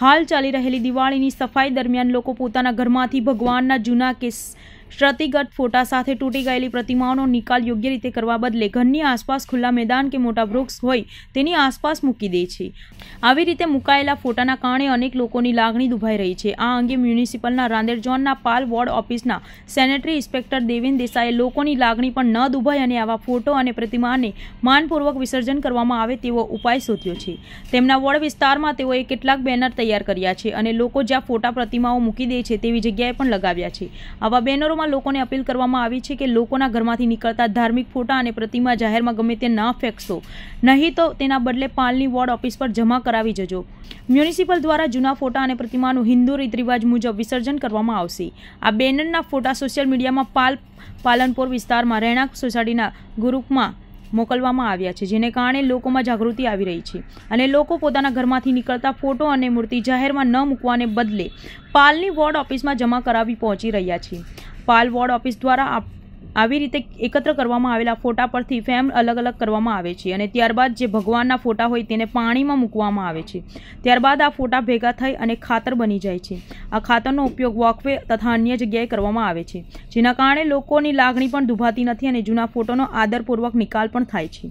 હાલ ચાલી રહેલી દિવાળીની સફાઈ દરમિયાન લોકો પોતાના ઘરમાંથી ભગવાનના જૂના કે ક્ષતિગત ફોટા સાથે તૂટી ગયેલી પ્રતિમાઓનો નિકાલ યોગ્ય રીતે કરવા બદલે ઘરની આસપાસ ખુલ્લા મેદાન કે મોટા વૃક્ષ હોય તેની આસપાસ મૂકી દે છે આવી રીતે મુકાયેલા ફોટાના કારણે અનેક લોકોની લાગણી દુભાઈ રહી છે આ અંગે મ્યુનિસિપલના રાંદેર ઝોનના પાલ વોર્ડ ઓફિસના સેનેટરી ઇન્સ્પેક્ટર દેવેન દેસાએ લોકોની લાગણી પણ ન દુભાય અને આવા ફોટો અને પ્રતિમાને માનપૂર્વક વિસર્જન કરવામાં આવે તેવો ઉપાય શોધ્યો છે તેમના વોર્ડ વિસ્તારમાં તેઓએ કેટલાક બેનર તૈયાર કર્યા છે અને લોકો જ્યાં ફોટા પ્રતિમાઓ મૂકી દે છે તેવી જગ્યાએ પણ લગાવ્યા છે આવા બેનરો વિસ્તારોમાં લોકોને અપીલ કરવામાં આવી છે કે લોકોના ઘરમાંથી નીકળતા ધાર્મિક ફોટા અને પ્રતિમા જાહેરમાં ગમે તે ના ફેંકશો નહીં તો તેના બદલે પાલની વોર્ડ ઓફિસ પર જમા કરાવી જજો મ્યુનિસિપલ દ્વારા જૂના ફોટા અને પ્રતિમાનું હિન્દુ રીત રિવાજ મુજબ વિસર્જન કરવામાં આવશે આ બેનરના ફોટા સોશિયલ મીડિયામાં પાલ પાલનપુર વિસ્તારમાં રહેણાંક સોસાયટીના ગ્રુપમાં મોકલવામાં આવ્યા છે જેને કારણે લોકોમાં જાગૃતિ આવી રહી છે અને લોકો પોતાના ઘરમાંથી નીકળતા ફોટો અને મૂર્તિ જાહેરમાં ન મૂકવાને બદલે પાલની વોર્ડ ઓફિસમાં જમા કરાવી પહોંચી રહ્યા છે પાલ વોર્ડ ઓફિસ દ્વારા આવી રીતે એકત્ર કરવામાં આવેલા ફોટા પરથી ફેમ અલગ અલગ કરવામાં આવે છે અને ત્યારબાદ જે ભગવાનના ફોટા હોય તેને પાણીમાં મૂકવામાં આવે છે ત્યારબાદ આ ફોટા ભેગા થઈ અને ખાતર બની જાય છે આ ખાતરનો ઉપયોગ વોકવે તથા અન્ય જગ્યાએ કરવામાં આવે છે જેના કારણે લોકોની લાગણી પણ દુભાતી નથી અને જૂના ફોટોનો આદરપૂર્વક નિકાલ પણ થાય છે